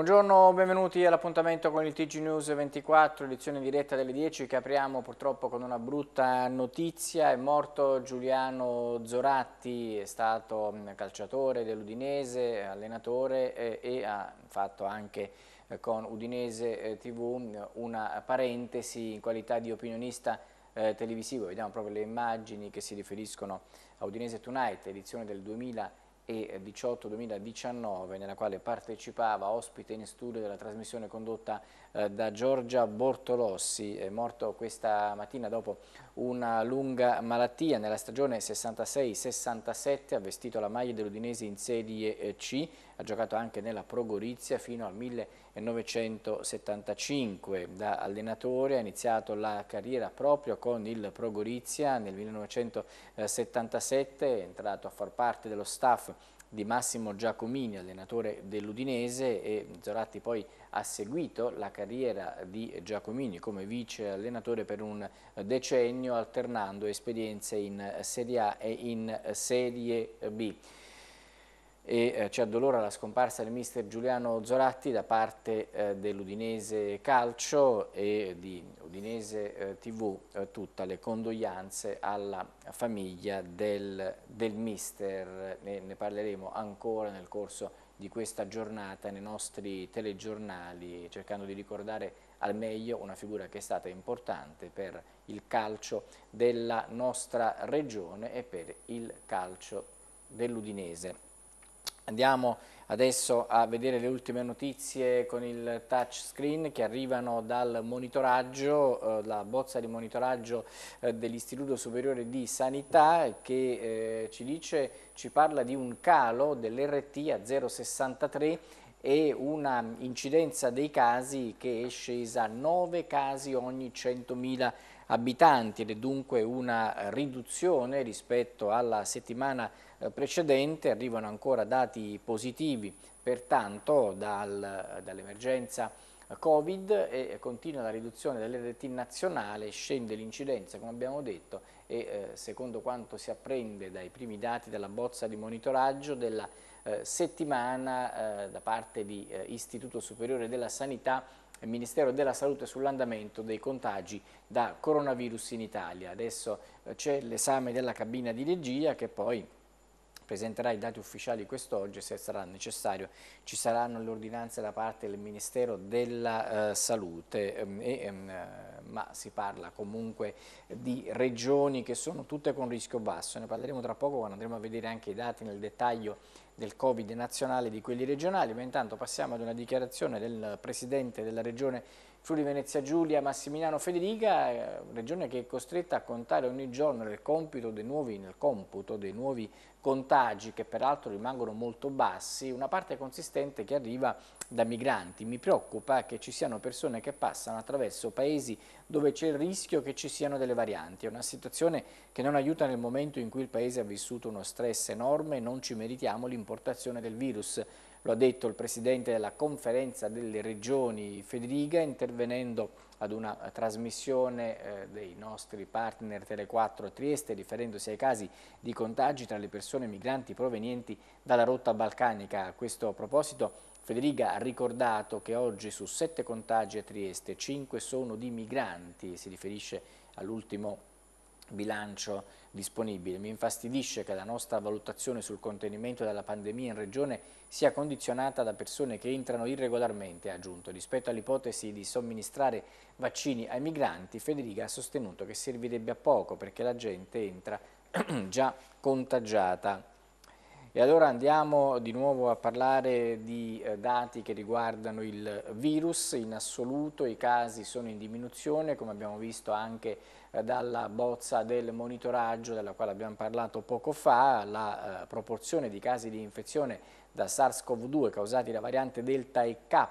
Buongiorno, benvenuti all'appuntamento con il TG News 24, edizione diretta delle 10 che apriamo purtroppo con una brutta notizia, è morto Giuliano Zoratti, è stato mm, calciatore dell'Udinese, allenatore e ha fatto anche eh, con Udinese eh, TV mm, una parentesi in qualità di opinionista eh, televisivo, vediamo proprio le immagini che si riferiscono a Udinese Tonight, edizione del 2020 e 18-2019, nella quale partecipava ospite in studio della trasmissione condotta eh, da Giorgia Bortolossi, è morto questa mattina dopo una lunga malattia nella stagione 66-67, ha vestito la maglia dell'Udinese in Serie C, ha giocato anche nella Progorizia fino al 1975, da allenatore ha iniziato la carriera proprio con il Progorizia nel 1977, è entrato a far parte dello staff di Massimo Giacomini, allenatore dell'Udinese e Zoratti poi ha seguito la carriera di Giacomini come vice allenatore per un decennio alternando esperienze in Serie A e in Serie B e eh, ci addolora la scomparsa del mister Giuliano Zoratti da parte eh, dell'Udinese Calcio e di Udinese eh, TV tutte le condoglianze alla famiglia del, del mister, ne, parleremo ancora nel corso di di questa giornata nei nostri telegiornali, cercando di ricordare al meglio una figura che è stata importante per il calcio della nostra regione e per il calcio dell'Udinese. Andiamo Adesso a vedere le ultime notizie con il touchscreen che arrivano dal monitoraggio, eh, la bozza di monitoraggio eh, dell'Istituto Superiore di Sanità che eh, ci dice, ci parla di un calo dell'RT a 0,63 e una incidenza dei casi che è scesa a 9 casi ogni 100.000 abitanti ed è dunque una riduzione rispetto alla settimana eh, precedente, arrivano ancora dati positivi, pertanto dal, dall'emergenza eh, Covid e continua la riduzione dell'RT nazionale, scende l'incidenza come abbiamo detto e eh, secondo quanto si apprende dai primi dati della bozza di monitoraggio della eh, settimana eh, da parte di eh, Istituto Superiore della Sanità e Ministero della Salute sull'andamento dei contagi da coronavirus in Italia. Adesso c'è l'esame della cabina di regia che poi presenterà i dati ufficiali quest'oggi e se sarà necessario ci saranno le ordinanze da parte del Ministero della eh, Salute, eh, eh, ma si parla comunque di regioni che sono tutte con rischio basso, ne parleremo tra poco quando andremo a vedere anche i dati nel dettaglio del Covid nazionale e di quelli regionali, ma intanto passiamo ad una dichiarazione del Presidente della Regione Friuli Venezia Giulia, Massimiliano Federica, eh, regione che è costretta a contare ogni giorno nel compito dei nuovi, nel computo dei nuovi contagi, che peraltro rimangono molto bassi, una parte consistente che arriva da migranti, mi preoccupa che ci siano persone che passano attraverso paesi dove c'è il rischio che ci siano delle varianti, è una situazione che non aiuta nel momento in cui il paese ha vissuto uno stress enorme e non ci meritiamo l'importazione del virus. Lo ha detto il Presidente della Conferenza delle Regioni Federica intervenendo ad una trasmissione eh, dei nostri partner Tele4 Trieste riferendosi ai casi di contagi tra le persone migranti provenienti dalla rotta balcanica. A questo proposito Federica ha ricordato che oggi su sette contagi a Trieste, cinque sono di migranti, si riferisce all'ultimo bilancio disponibile. Mi infastidisce che la nostra valutazione sul contenimento della pandemia in regione sia condizionata da persone che entrano irregolarmente, ha aggiunto. Rispetto all'ipotesi di somministrare vaccini ai migranti, Federica ha sostenuto che servirebbe a poco perché la gente entra già contagiata. E allora andiamo di nuovo a parlare di eh, dati che riguardano il virus, in assoluto i casi sono in diminuzione come abbiamo visto anche eh, dalla bozza del monitoraggio della quale abbiamo parlato poco fa, la eh, proporzione di casi di infezione da SARS-CoV-2 causati da variante Delta e K,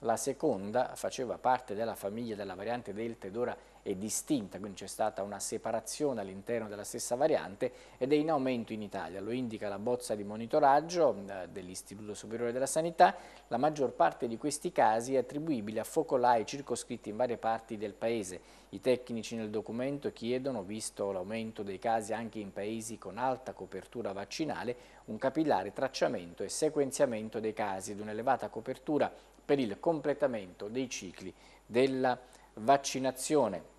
la seconda faceva parte della famiglia della variante Delta ed ora è è distinta, quindi c'è stata una separazione all'interno della stessa variante ed è in aumento in Italia, lo indica la bozza di monitoraggio eh, dell'Istituto Superiore della Sanità, la maggior parte di questi casi è attribuibile a focolai circoscritti in varie parti del Paese. I tecnici nel documento chiedono, visto l'aumento dei casi anche in paesi con alta copertura vaccinale, un capillare tracciamento e sequenziamento dei casi ed un'elevata copertura per il completamento dei cicli della vaccinazione.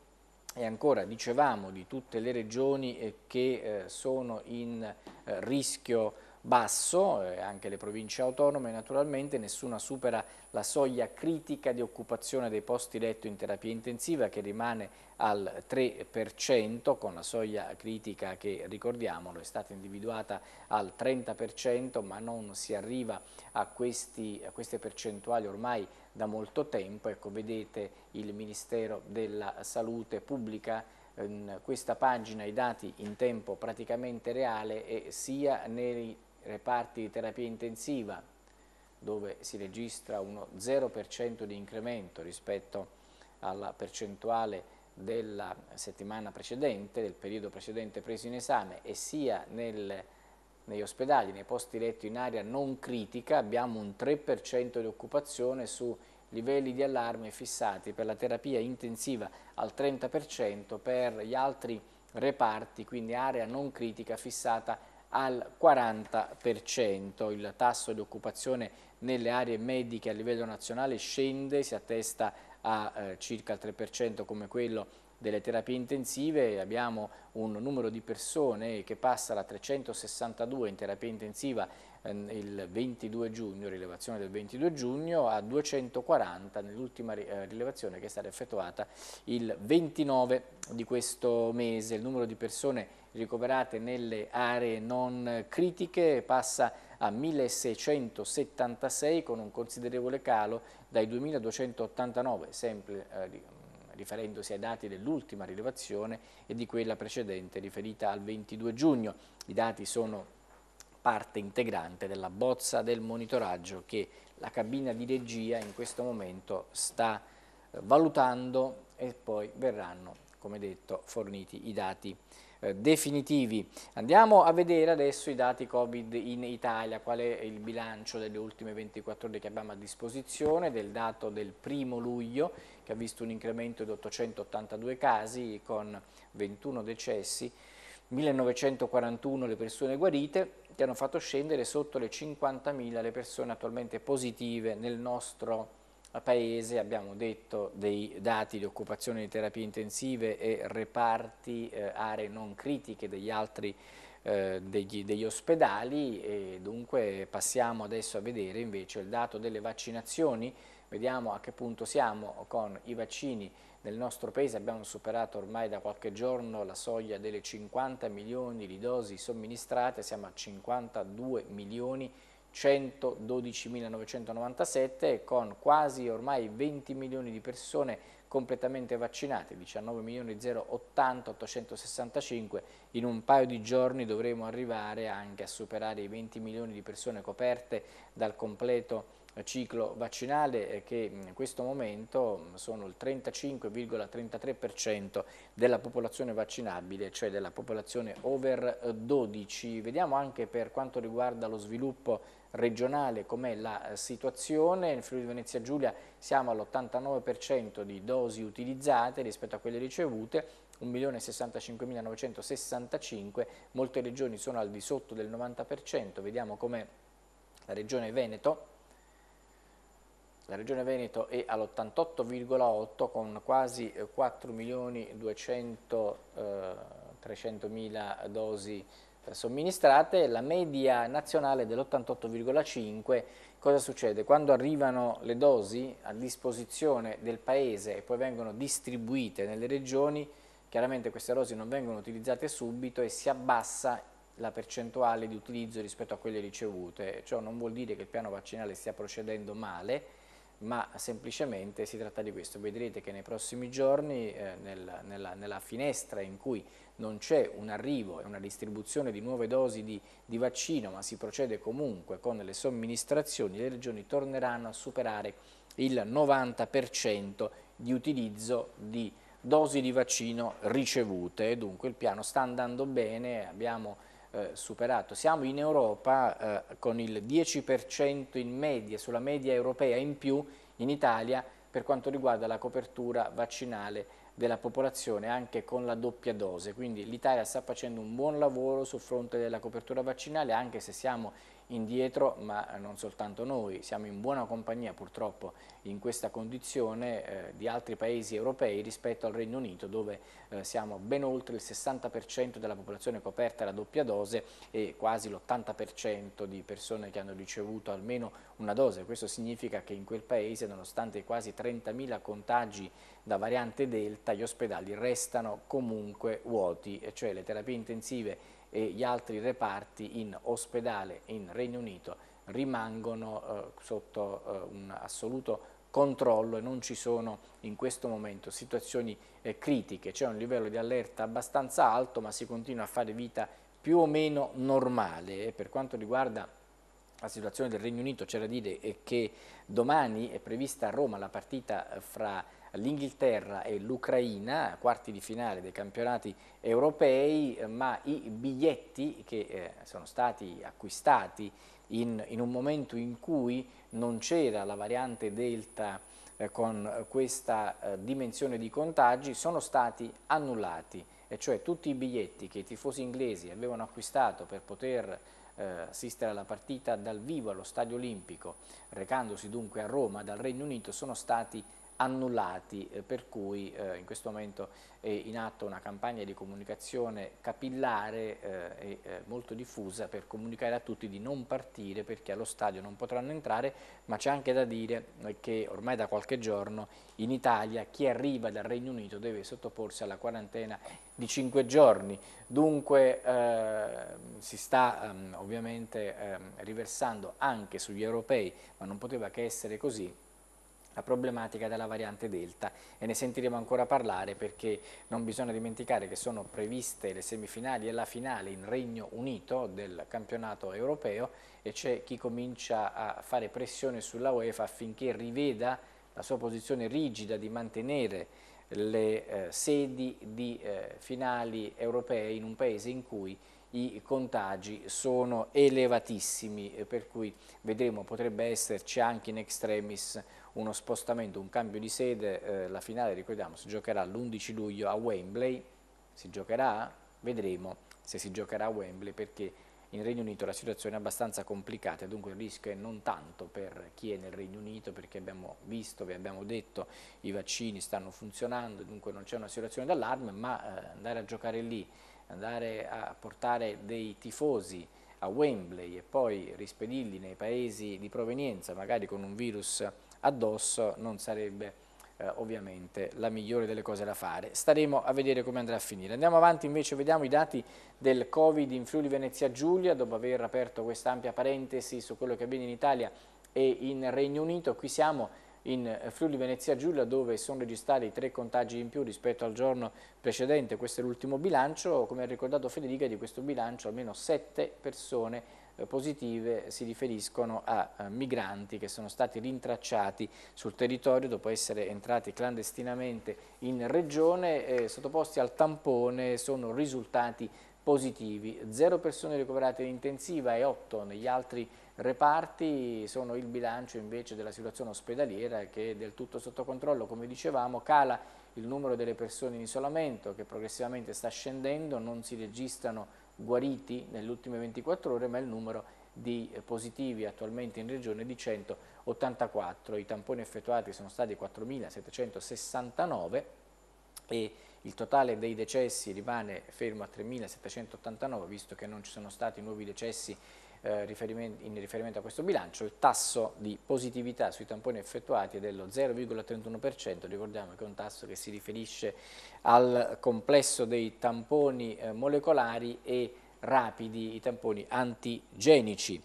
E ancora dicevamo di tutte le regioni eh, che eh, sono in eh, rischio basso, anche le province autonome naturalmente, nessuna supera la soglia critica di occupazione dei posti letto in terapia intensiva che rimane al 3% con la soglia critica che ricordiamolo è stata individuata al 30% ma non si arriva a, questi, a queste percentuali ormai da molto tempo, ecco vedete il Ministero della Salute pubblica in ehm, questa pagina i dati in tempo praticamente reale e sia nei reparti di terapia intensiva dove si registra uno 0% di incremento rispetto alla percentuale della settimana precedente, del periodo precedente preso in esame e sia nel negli ospedali, nei posti letto in area non critica abbiamo un 3% di occupazione su livelli di allarme fissati per la terapia intensiva al 30%, per gli altri reparti, quindi area non critica fissata al 40%. Il tasso di occupazione nelle aree mediche a livello nazionale scende, si attesta a eh, circa il 3% come quello delle terapie intensive abbiamo un numero di persone che passa da 362 in terapia intensiva ehm, il 22 giugno, rilevazione del 22 giugno, a 240 nell'ultima eh, rilevazione che è stata effettuata il 29 di questo mese. Il numero di persone ricoverate nelle aree non critiche passa a 1676 con un considerevole calo dai 2289, sempre eh, riferendosi ai dati dell'ultima rilevazione e di quella precedente riferita al 22 giugno. I dati sono parte integrante della bozza del monitoraggio che la cabina di regia in questo momento sta eh, valutando e poi verranno, come detto, forniti i dati eh, definitivi. Andiamo a vedere adesso i dati Covid in Italia, qual è il bilancio delle ultime 24 ore che abbiamo a disposizione, del dato del primo luglio che ha visto un incremento di 882 casi con 21 decessi, 1941 le persone guarite che hanno fatto scendere sotto le 50.000 le persone attualmente positive nel nostro paese, abbiamo detto dei dati di occupazione di terapie intensive e reparti, eh, aree non critiche degli altri eh, degli, degli ospedali e dunque passiamo adesso a vedere invece il dato delle vaccinazioni vediamo a che punto siamo con i vaccini nel nostro paese, abbiamo superato ormai da qualche giorno la soglia delle 50 milioni di dosi somministrate, siamo a 52 milioni 112.997 con quasi ormai 20 milioni di persone completamente vaccinate, 19 milioni 080 865, in un paio di giorni dovremo arrivare anche a superare i 20 milioni di persone coperte dal completo ciclo vaccinale eh, che in questo momento mm, sono il 35,33% della popolazione vaccinabile, cioè della popolazione over 12. Eh, vediamo anche per quanto riguarda lo sviluppo regionale com'è la eh, situazione, in Friuli Venezia Giulia siamo all'89% di dosi utilizzate rispetto a quelle ricevute, 1.065.965, molte regioni sono al di sotto del 90%, vediamo come la regione Veneto la Regione Veneto è all'88,8 con quasi 4 eh, milioni 200 300 eh, mila dosi eh, somministrate, la media nazionale è dell'88,5. Cosa succede? Quando arrivano le dosi a disposizione del Paese e poi vengono distribuite nelle regioni, chiaramente queste dosi non vengono utilizzate subito e si abbassa la percentuale di utilizzo rispetto a quelle ricevute. Ciò non vuol dire che il piano vaccinale stia procedendo male, ma semplicemente si tratta di questo. Vedrete che nei prossimi giorni, eh, nel, nella, nella, finestra in cui non c'è un arrivo e una distribuzione di nuove dosi di, di vaccino, ma si procede comunque con le somministrazioni, le regioni torneranno a superare il 90% di utilizzo di dosi di vaccino ricevute. Dunque il piano sta andando bene, abbiamo eh, superato. Siamo in Europa eh, con il 10% in media, sulla media europea in più in Italia per quanto riguarda la copertura vaccinale della popolazione anche con la doppia dose, quindi l'Italia sta facendo un buon lavoro sul fronte della copertura vaccinale anche se siamo indietro, ma non soltanto noi, siamo in buona compagnia purtroppo in questa condizione eh, di altri paesi europei rispetto al Regno Unito dove eh, siamo ben oltre il 60% della popolazione coperta da doppia dose e quasi l'80% di persone che hanno ricevuto almeno una dose. Questo significa che in quel paese, nonostante i quasi 30.000 contagi da variante Delta, gli ospedali restano comunque vuoti, cioè le terapie intensive e gli altri reparti in ospedale in Regno Unito rimangono eh, sotto eh, un assoluto controllo e non ci sono in questo momento situazioni eh, critiche, c'è un livello di allerta abbastanza alto ma si continua a fare vita più o meno normale e per quanto riguarda la situazione del Regno Unito c'è da dire eh, che domani è prevista a Roma la partita eh, fra l'Inghilterra e l'Ucraina, quarti di finale dei campionati europei, ma i biglietti che eh, sono stati acquistati in, in un momento in cui non c'era la variante Delta eh, con questa eh, dimensione di contagi sono stati annullati, e cioè tutti i biglietti che i tifosi inglesi avevano acquistato per poter assistere alla partita dal vivo allo Stadio Olimpico, recandosi dunque a Roma dal Regno Unito, sono stati annullati annullati, eh, per cui eh, in questo momento è in atto una campagna di comunicazione capillare eh, e eh, molto diffusa per comunicare a tutti di non partire perché allo stadio non potranno entrare, ma c'è anche da dire eh, che ormai da qualche giorno in Italia chi arriva dal Regno Unito deve sottoporsi alla quarantena di 5 giorni, dunque ehm, si sta um, ovviamente um, riversando anche sugli europei, ma non poteva che essere così la problematica della variante Delta e ne sentiremo ancora parlare perché non bisogna dimenticare che sono previste le semifinali e la finale in Regno Unito del campionato europeo e c'è chi comincia a fare pressione sulla UEFA affinché riveda la sua posizione rigida di mantenere le eh, sedi di eh, finali europee in un paese in cui i contagi sono elevatissimi, eh, per cui vedremo potrebbe esserci anche in extremis uno spostamento, un cambio di sede, eh, la finale ricordiamo si giocherà l'11 luglio a Wembley, si giocherà? Vedremo se si giocherà a Wembley perché in Regno Unito la situazione è abbastanza complicata, dunque il rischio è non tanto per chi è nel Regno Unito, perché abbiamo visto, vi abbiamo detto, i vaccini stanno funzionando, dunque non c'è una situazione d'allarme, ma eh, andare a giocare lì, andare a portare dei tifosi a Wembley e poi rispedirli nei paesi di provenienza, magari con un virus addosso non sarebbe eh, ovviamente la migliore delle cose da fare. Staremo a vedere come andrà a finire. Andiamo avanti invece, vediamo i dati del Covid in Friuli Venezia Giulia, dopo aver aperto questa ampia parentesi su quello che avviene in Italia e in Regno Unito. Qui siamo in eh, Friuli Venezia Giulia dove sono registrati tre contagi in più rispetto al giorno precedente, questo è l'ultimo bilancio, come ha ricordato Federica di questo bilancio almeno sette persone eh, positive si riferiscono a eh, migranti che sono stati rintracciati sul territorio dopo essere entrati clandestinamente in regione, eh, sottoposti al tampone sono risultati positivi, zero persone ricoverate in intensiva e otto negli altri reparti, sono il bilancio invece della situazione ospedaliera che è del tutto sotto controllo, come dicevamo, cala il numero delle persone in isolamento che progressivamente sta scendendo, non si registrano guariti nelle ultime 24 ore, ma il numero di eh, positivi attualmente in regione è di 184. I tamponi effettuati sono stati 4.769 e il totale dei decessi rimane fermo a 3.789, visto che non ci sono stati nuovi decessi eh, riferimento, in riferimento a questo bilancio, il tasso di positività sui tamponi effettuati è dello 0,31%, ricordiamo che è un tasso che si riferisce al complesso dei tamponi eh, molecolari e rapidi, i tamponi antigenici.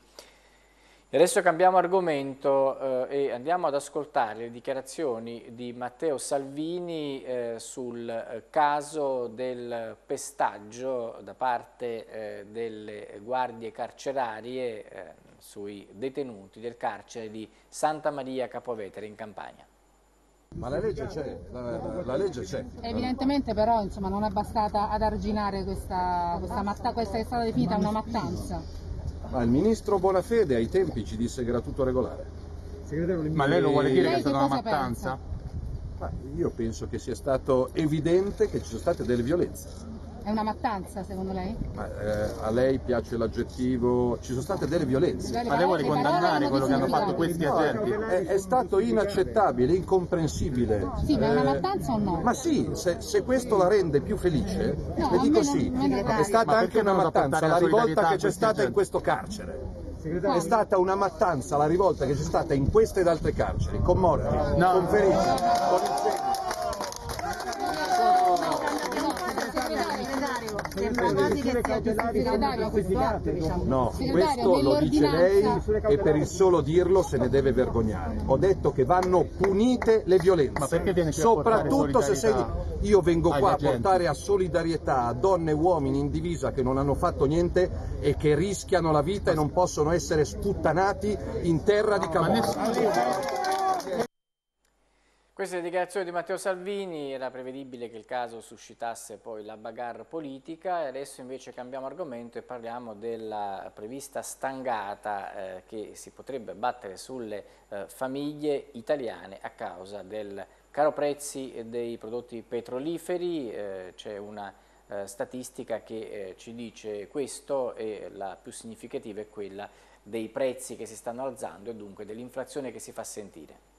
E adesso cambiamo argomento eh, e andiamo ad ascoltare le dichiarazioni di Matteo Salvini eh, sul eh, caso del pestaggio da parte eh, delle guardie carcerarie eh, sui detenuti del carcere di Santa Maria Capovetere in Campania. Ma la legge c'è, la, la, legge c'è. Evidentemente però insomma, non è bastata ad arginare questa, questa, questa che è stata definita una mattanza. Ma il ministro Bonafede ai tempi ci disse che era tutto regolare. Ma lei lo vuole dire che è stata una mattanza? Ma io penso che sia stato evidente che ci sono state delle violenze. È una mattanza secondo lei? Eh, a lei piace l'aggettivo, ci sono state delle violenze. Ma lei vuole condannare quello che hanno fatto questi no, agenti? È, è, stato inaccettabile, incomprensibile. Sì, ma è una eh, mattanza o no? Ma sì, se, se questo la rende più felice, no, le dico sì, non, è stata anche una mattanza, la rivolta che c'è stata in questo carcere. È stata una mattanza la rivolta che c'è stata in queste ed altre carceri, con morti, no. con feriti, con incendi. Sembrava di che No, questo lo dice lei e per il solo dirlo se ne deve vergognare. Ho detto che vanno punite le violenze, soprattutto se sei... Io vengo qua a portare a solidarietà a donne e uomini in divisa che non hanno fatto niente e che rischiano la vita e non possono essere sputtanati in terra di Camorra. Queste dichiarazioni di Matteo Salvini era prevedibile che il caso suscitasse poi la bagarre politica e adesso invece cambiamo argomento e parliamo della prevista stangata eh, che si potrebbe battere sulle eh, famiglie italiane a causa del caro prezzi dei prodotti petroliferi, eh, c'è una eh, statistica che eh, ci dice questo e la più significativa è quella dei prezzi che si stanno alzando e dunque dell'inflazione che si fa sentire.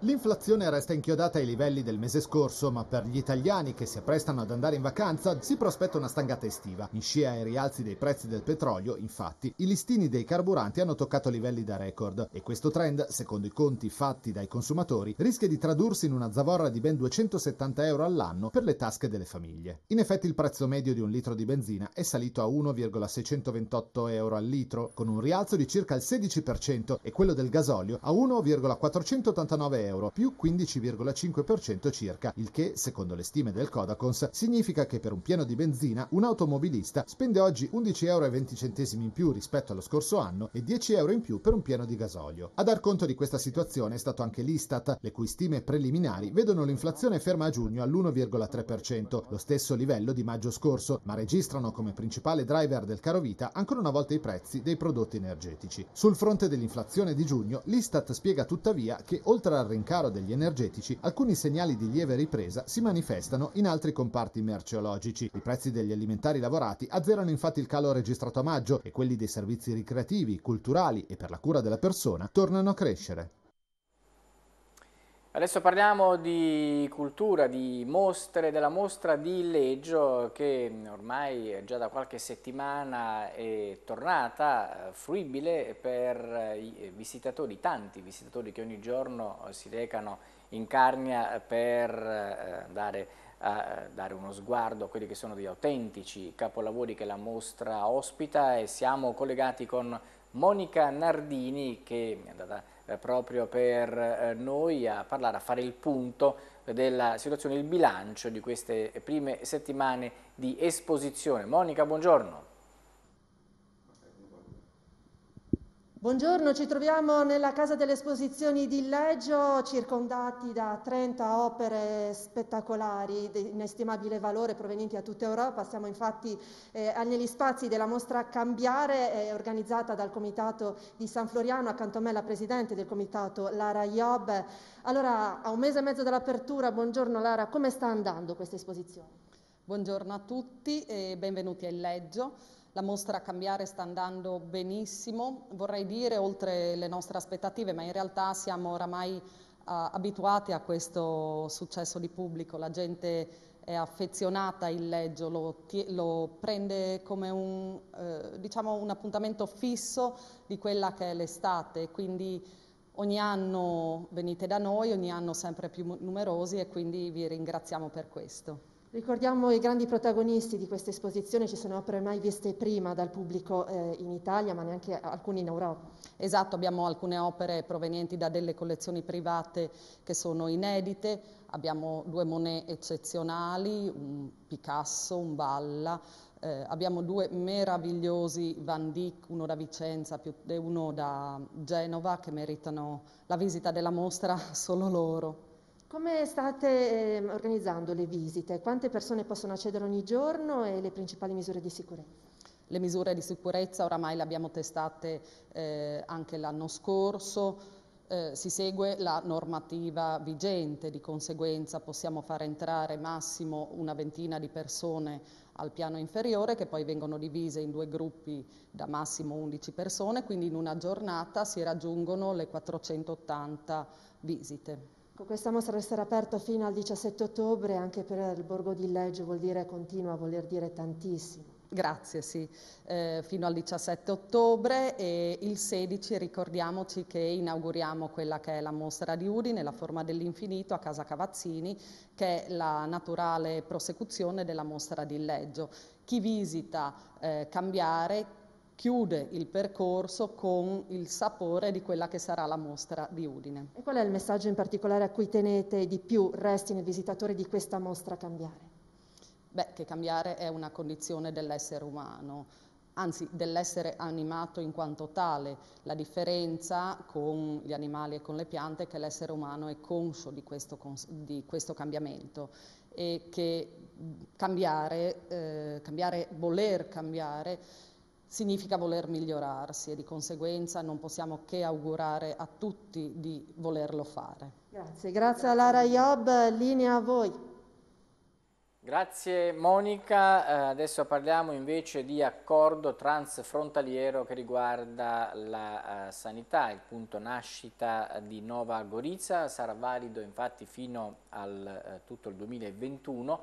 L'inflazione resta inchiodata ai livelli del mese scorso, ma per gli italiani che si apprestano ad andare in vacanza si prospetta una stangata estiva. In scia ai rialzi dei prezzi del petrolio, infatti, i listini dei carburanti hanno toccato livelli da record e questo trend, secondo i conti fatti dai consumatori, rischia di tradursi in una zavorra di ben 270 euro all'anno per le tasche delle famiglie. In effetti il prezzo medio di un litro di benzina è salito a 1,628 euro al litro, con un rialzo di circa il 16% e quello del gasolio a 1,489 euro euro, più 15,5% circa, il che, secondo le stime del Codacons, significa che per un pieno di benzina un automobilista spende oggi 11,20 euro in più rispetto allo scorso anno e 10 euro in più per un pieno di gasolio. A dar conto di questa situazione è stato anche l'Istat, le cui stime preliminari vedono l'inflazione ferma a giugno all'1,3%, lo stesso livello di maggio scorso, ma registrano come principale driver del caro vita ancora una volta i prezzi dei prodotti energetici. Sul fronte dell'inflazione di giugno, l'Istat spiega tuttavia che oltre al rincaro degli energetici, alcuni segnali di lieve ripresa si manifestano in altri comparti merceologici. I prezzi degli alimentari lavorati azzerano infatti il calo registrato a maggio e quelli dei servizi ricreativi, culturali e per la cura della persona tornano a crescere. Adesso parliamo di cultura, di mostre, della mostra di Leggio che ormai già da qualche settimana è tornata eh, fruibile per eh, i eh, visitatori, tanti visitatori che ogni giorno si recano in Carnia per andare a dare uno sguardo a quelli che sono gli autentici capolavori che la mostra ospita e siamo collegati con Monica Nardini che è andata eh, proprio per eh, noi a parlare, a fare il punto della situazione, il bilancio di queste prime settimane di esposizione. Monica, buongiorno. Buongiorno, ci troviamo nella Casa delle Esposizioni di Leggio, circondati da 30 opere spettacolari di inestimabile valore provenienti da tutta Europa. Siamo infatti eh, negli spazi della mostra Cambiare, eh, organizzata dal Comitato di San Floriano, accanto a me la Presidente del Comitato, Lara Iob. Allora, a un mese e mezzo dall'apertura, buongiorno Lara, come sta andando questa esposizione? Buongiorno a tutti e benvenuti a Leggio. La mostra cambiare sta andando benissimo, vorrei dire oltre le nostre aspettative, ma in realtà siamo oramai Uh, abituati a questo successo di pubblico, la gente è affezionata al leggio, lo, lo prende come un, eh, diciamo un, appuntamento fisso di quella che è l'estate, quindi ogni anno venite da noi, ogni anno sempre più numerosi e quindi vi ringraziamo per questo. Ricordiamo i grandi protagonisti di questa esposizione, ci sono opere mai viste prima dal pubblico eh, in Italia, ma neanche alcuni in Europa. Esatto, abbiamo alcune opere provenienti da delle collezioni private che sono inedite, abbiamo due Monet eccezionali, un Picasso, un Balla, eh, abbiamo due meravigliosi Van Dyck, uno da Vicenza e uno da Genova, che meritano la visita della mostra solo loro. Come state eh, organizzando le visite? Quante persone possono accedere ogni giorno e le principali misure di sicurezza? Le misure di sicurezza oramai le abbiamo testate eh, anche l'anno scorso, eh, si segue la normativa vigente, di conseguenza possiamo far entrare massimo una ventina di persone al piano inferiore che poi vengono divise in due gruppi da massimo 11 persone, quindi in una giornata si raggiungono le 480 visite. Questa mostra resterà aperta fino al 17 ottobre, anche per il Borgo di Leggio vuol dire continua, vuol dire tantissimo. Grazie, sì, eh, fino al 17 ottobre e il 16 ricordiamoci che inauguriamo quella che è la mostra di Udi nella forma dell'infinito a Casa Cavazzini, che è la naturale prosecuzione della mostra di Leggio. Chi visita eh, Cambiare chiude il percorso con il sapore di quella che sarà la mostra di Udine. E qual è il messaggio in particolare a cui tenete di più, resti nel visitatore di questa mostra cambiare? Beh, che cambiare è una condizione dell'essere umano, anzi dell'essere animato in quanto tale. La differenza con gli animali e con le piante è che l'essere umano è conscio di questo, di questo cambiamento e che mm, cambiare, eh, cambiare voler cambiare, significa voler migliorarsi e di conseguenza non possiamo che augurare a tutti di volerlo fare. Grazie, grazie a Lara Job, linea a voi. Grazie Monica, eh, adesso parliamo invece di accordo transfrontaliero che riguarda la eh, sanità, il punto nascita di Nova Gorizia sarà valido infatti fino al eh, tutto il 2021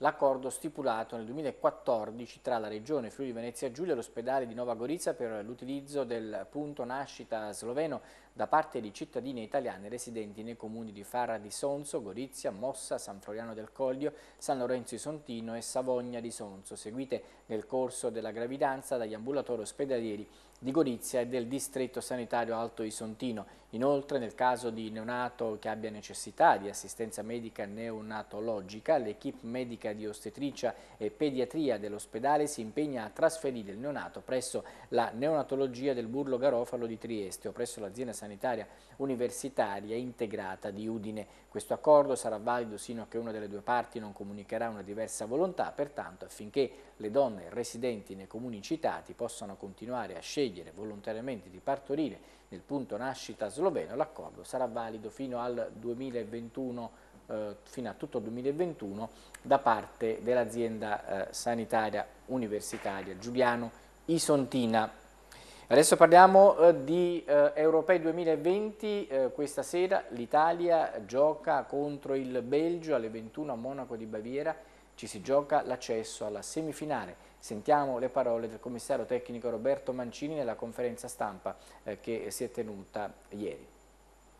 l'accordo stipulato nel 2014 tra la Regione Friuli Venezia Giulia e l'ospedale di Nova Gorizia per l'utilizzo del punto nascita sloveno da parte di cittadini italiani residenti nei comuni di Farra di Sonzo, Gorizia, Mossa, San Floriano del Coglio, San Lorenzo di Sontino e Savogna di Sonzo, seguite nel corso della gravidanza dagli ambulatori ospedalieri di Gorizia e del distretto sanitario Alto Isontino. Inoltre nel caso di neonato che abbia necessità di assistenza medica neonatologica, l'equipe medica di ostetricia e pediatria dell'ospedale si impegna a trasferire il neonato presso la neonatologia del Burlo Garofalo di Trieste o presso l'azienda sanitaria sanitaria universitaria integrata di Udine. Questo accordo sarà valido sino a che una delle due parti non comunicherà una diversa volontà, pertanto affinché le donne residenti nei comuni citati possano continuare a scegliere volontariamente di partorire nel punto nascita sloveno, l'accordo sarà valido fino al 2021 eh, fino a tutto il 2021 da parte dell'azienda eh, sanitaria universitaria Giuliano Isontina. Adesso parliamo eh, di eh, Europei 2020, eh, questa sera l'Italia gioca contro il Belgio alle 21 a Monaco di Baviera, ci si gioca l'accesso alla semifinale. Sentiamo le parole del commissario tecnico Roberto Mancini nella conferenza stampa eh, che si è tenuta ieri.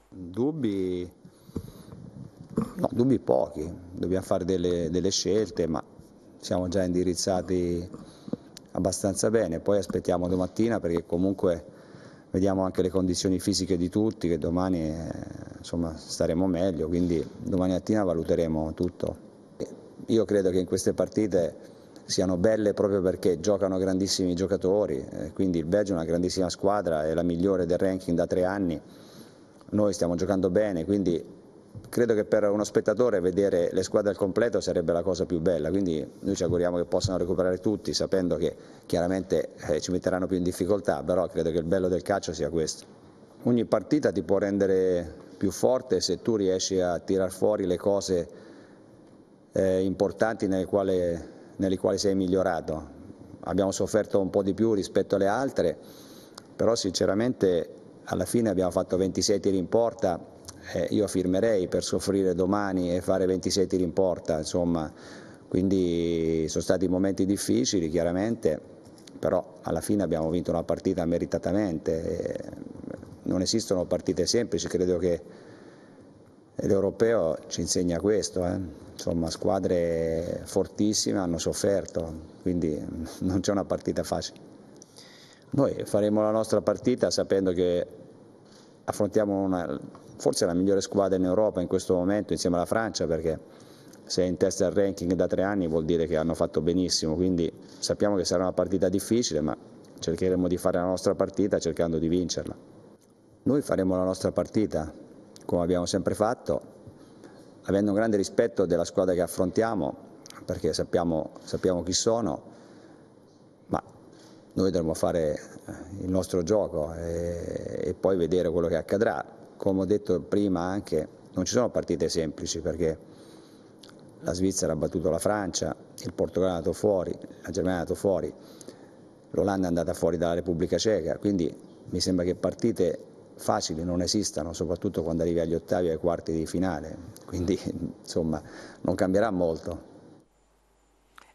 Dubbi, no, dubbi pochi, dobbiamo fare delle, delle scelte ma siamo già indirizzati abbastanza bene, poi aspettiamo domattina perché comunque vediamo anche le condizioni fisiche di tutti, che domani eh, insomma, staremo meglio, quindi domani mattina valuteremo tutto. Io credo che in queste partite siano belle proprio perché giocano grandissimi giocatori, eh, quindi il Belgio è una grandissima squadra, è la migliore del ranking da tre anni, noi stiamo giocando bene, quindi credo che per uno spettatore vedere le squadre al completo sarebbe la cosa più bella, quindi noi ci auguriamo che possano recuperare tutti, sapendo che chiaramente eh, ci metteranno più in difficoltà, però credo che il bello del calcio sia questo. Ogni partita ti può rendere più forte se tu riesci a tirar fuori le cose eh, importanti nelle quali, nelle quali sei migliorato. Abbiamo sofferto un po' di più rispetto alle altre, però sinceramente alla fine abbiamo fatto 26 tiri in porta eh, io firmerei per soffrire domani e fare 26 tiri in porta, insomma, quindi sono stati momenti difficili chiaramente, però alla fine abbiamo vinto una partita meritatamente, non esistono partite semplici, credo che l'europeo ci insegna questo, eh. insomma squadre fortissime hanno sofferto, quindi non c'è una partita facile. Noi faremo la nostra partita sapendo che affrontiamo una, forse la migliore squadra in Europa in questo momento insieme alla Francia perché se è in testa al ranking da tre anni vuol dire che hanno fatto benissimo, quindi sappiamo che sarà una partita difficile, ma cercheremo di fare la nostra partita cercando di vincerla. Noi faremo la nostra partita, come abbiamo sempre fatto, avendo un grande rispetto della squadra che affrontiamo, perché sappiamo, sappiamo chi sono, noi dovremmo fare eh, il nostro gioco e, e poi vedere quello che accadrà. Come ho detto prima anche, non ci sono partite semplici perché la Svizzera ha battuto la Francia, il Portogallo è andato fuori, la Germania è andata fuori, l'Olanda è andata fuori dalla Repubblica Ceca, quindi mi sembra che partite facili non esistano, soprattutto quando arrivi agli ottavi e ai quarti di finale, quindi insomma non cambierà molto.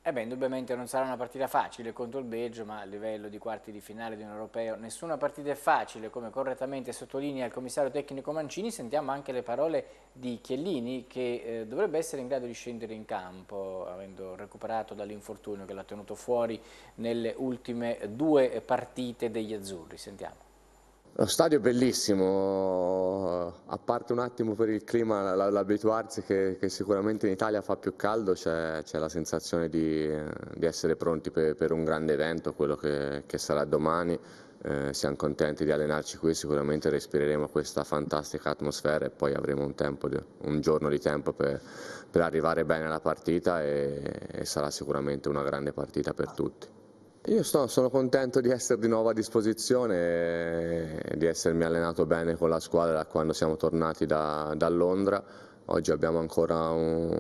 Eh beh, indubbiamente non sarà una partita facile contro il Belgio, ma a livello di quarti di finale di un europeo nessuna partita è facile, come correttamente sottolinea il commissario tecnico Mancini. Sentiamo anche le parole di Chiellini, che eh, dovrebbe essere in grado di scendere in campo, avendo recuperato dall'infortunio che l'ha tenuto fuori nelle ultime due partite degli azzurri. Sentiamo. Lo stadio è bellissimo, a parte un attimo per il clima, l'abituarsi che, che, sicuramente in Italia fa più caldo, c'è, la sensazione di, di essere pronti per, per, un grande evento, quello che, che sarà domani. Eh, siamo contenti di allenarci qui, sicuramente respireremo questa fantastica atmosfera e poi avremo un, di, un giorno di tempo per, per, arrivare bene alla partita e, e sarà sicuramente una grande partita per tutti. Io sto, sono contento di essere di nuovo a disposizione e di essermi allenato bene con la squadra da quando siamo tornati da, da Londra. Oggi abbiamo ancora un,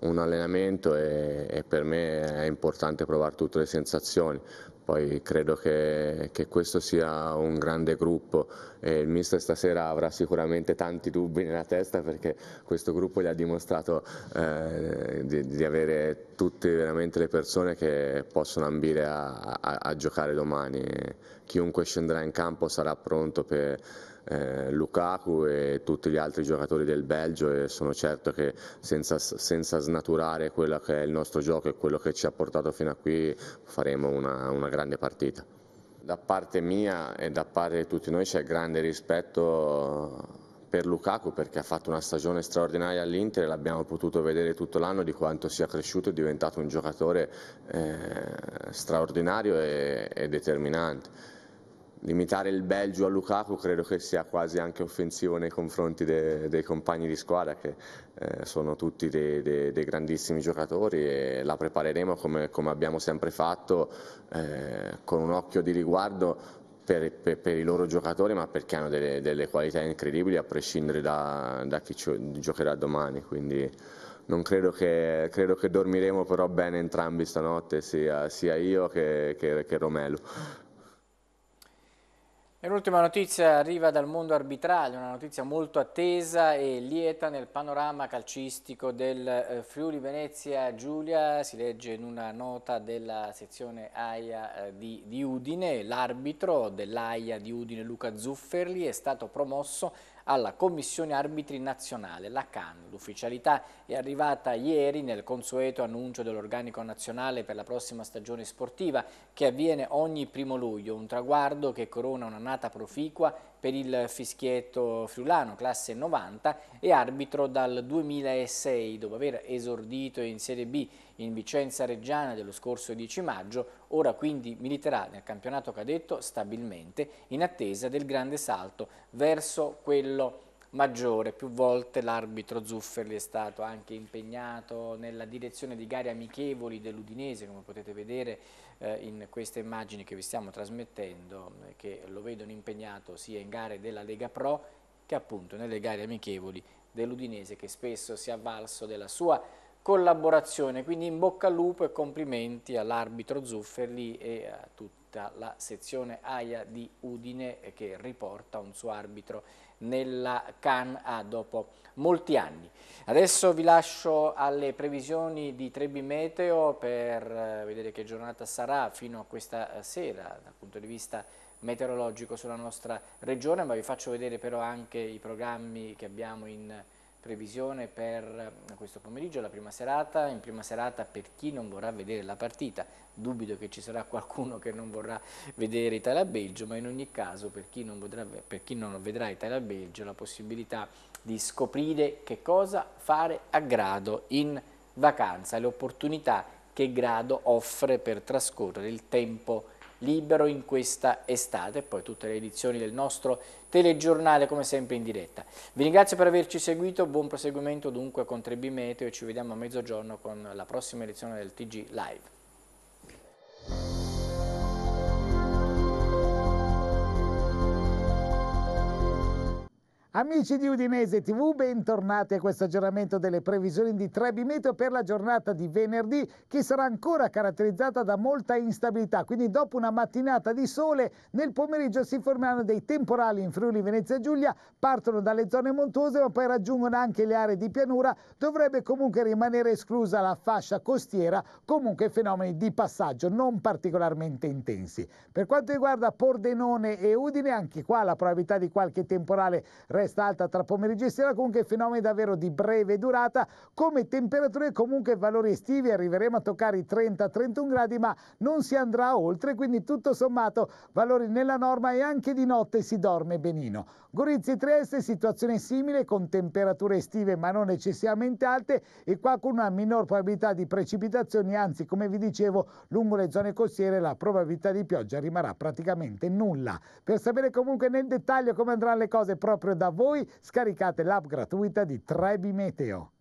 un allenamento e, e, per me è importante provare tutte le sensazioni. Poi credo che, che, questo sia un grande gruppo e il mister stasera avrà sicuramente tanti dubbi nella testa perché questo gruppo gli ha dimostrato eh, di, di, avere tutte veramente le persone che possono ambire a, a, a giocare domani. Chiunque scenderà in campo sarà pronto per eh, Lukaku e tutti gli altri giocatori del Belgio e sono certo che senza, senza, snaturare quello che è il nostro gioco e quello che ci ha portato fino a qui faremo una, una grande partita. Da parte mia e da parte di tutti noi c'è grande rispetto per Lukaku perché ha fatto una stagione straordinaria all'Inter e l'abbiamo potuto vedere tutto l'anno di quanto sia cresciuto e diventato un giocatore eh, straordinario e, e determinante limitare il Belgio a Lukaku credo che sia quasi anche offensivo nei confronti de, dei compagni di squadra che eh, sono tutti dei, dei, dei, grandissimi giocatori e la prepareremo come, come abbiamo sempre fatto eh, con un occhio di riguardo per, per, per, i loro giocatori, ma perché hanno delle, delle qualità incredibili a prescindere da, da chi giocherà domani. Quindi non credo che, credo che dormiremo però bene entrambi stanotte, sia, sia io che, che, che Romelu. E l'ultima notizia arriva dal mondo arbitrale, una notizia molto attesa e lieta nel panorama calcistico del eh, Friuli Venezia Giulia, si legge in una nota della sezione AIA eh, di, di Udine, l'arbitro dell'AIA di Udine Luca Zufferli è stato promosso alla Commissione Arbitri Nazionale, la CAN. L'ufficialità è arrivata ieri nel consueto annuncio dell'organico nazionale per la prossima stagione sportiva che avviene ogni primo luglio, un traguardo che corona un'annata proficua per il fischietto friulano, classe 90, e arbitro dal 2006, dopo aver esordito in Serie B in Vicenza Reggiana dello scorso 10 maggio, ora quindi militerà nel campionato cadetto stabilmente in attesa del grande salto verso quello maggiore. Più volte l'arbitro Zufferli è stato anche impegnato nella direzione di gare amichevoli dell'Udinese, come potete vedere eh, in queste immagini che vi stiamo trasmettendo, eh, che lo vedono impegnato sia in gare della Lega Pro che appunto nelle gare amichevoli dell'Udinese che spesso si è avvalso della sua collaborazione, quindi in bocca al lupo e complimenti all'arbitro Zufferli e a tutta la sezione AIA di Udine eh, che riporta un suo arbitro nella CAN dopo molti anni. Adesso vi lascio alle previsioni di Trebi Meteo per eh, vedere che giornata sarà fino a questa eh, sera dal punto di vista meteorologico sulla nostra regione, ma vi faccio vedere però anche i programmi che abbiamo in previsione per eh, questo pomeriggio, la prima serata, in prima serata per chi non vorrà vedere la partita, dubito che ci sarà qualcuno che non vorrà vedere Italia-Belgio, ma in ogni caso per chi non, vedrà, per chi non vedrà Italia-Belgio la possibilità di scoprire che cosa fare a grado in vacanza, le opportunità che grado offre per trascorrere il tempo libero in questa estate e poi tutte le edizioni del nostro telegiornale come sempre in diretta. Vi ringrazio per averci seguito, buon proseguimento dunque con Trebimeteo e ci vediamo a mezzogiorno con la prossima edizione del TG Live. Amici di Udinese TV, bentornati a questo aggiornamento delle previsioni di Trebimeto per la giornata di venerdì che sarà ancora caratterizzata da molta instabilità, quindi dopo una mattinata di sole nel pomeriggio si formeranno dei temporali in Friuli Venezia Giulia, partono dalle zone montuose ma poi raggiungono anche le aree di pianura, dovrebbe comunque rimanere esclusa la fascia costiera, comunque fenomeni di passaggio non particolarmente intensi. Per quanto riguarda Pordenone e Udine, anche qua la probabilità di qualche temporale resta resta alta tra pomeriggio e sera, comunque fenomeni davvero di breve durata, come temperature comunque valori estivi, arriveremo a toccare i 30-31 gradi, ma non si andrà oltre, quindi tutto sommato valori nella norma e anche di notte si dorme benino. Gorizia Trieste, situazione simile con temperature estive ma non eccessivamente alte e qua con una minor probabilità di precipitazioni, anzi come vi dicevo lungo le zone costiere la probabilità di pioggia rimarrà praticamente nulla. Per sapere comunque nel dettaglio come andranno le cose proprio da voi scaricate l'app gratuita di Trebi Meteo.